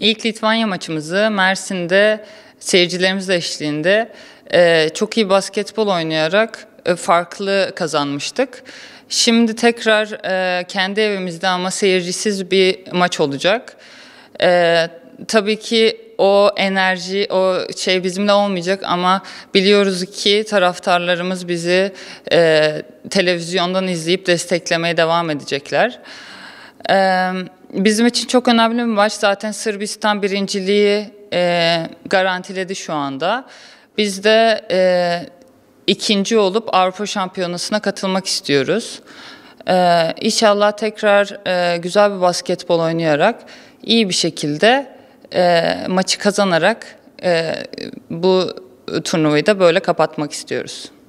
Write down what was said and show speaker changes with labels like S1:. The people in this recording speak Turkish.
S1: İlk Litvanya maçımızı Mersin'de seyircilerimiz eşliğinde e, çok iyi basketbol oynayarak e, farklı kazanmıştık. Şimdi tekrar e, kendi evimizde ama seyircisiz bir maç olacak. tabii ki o enerji, o şey bizimle olmayacak ama biliyoruz ki taraftarlarımız bizi televizyondan izleyip desteklemeye devam edecekler. Ee, bizim için çok önemli bir maç. Zaten Sırbistan birinciliği e, garantiledi şu anda. Biz de e, ikinci olup Avrupa Şampiyonası'na katılmak istiyoruz. Ee, inşallah tekrar e, güzel bir basketbol oynayarak iyi bir şekilde maçı kazanarak bu turnuvayı da böyle kapatmak istiyoruz.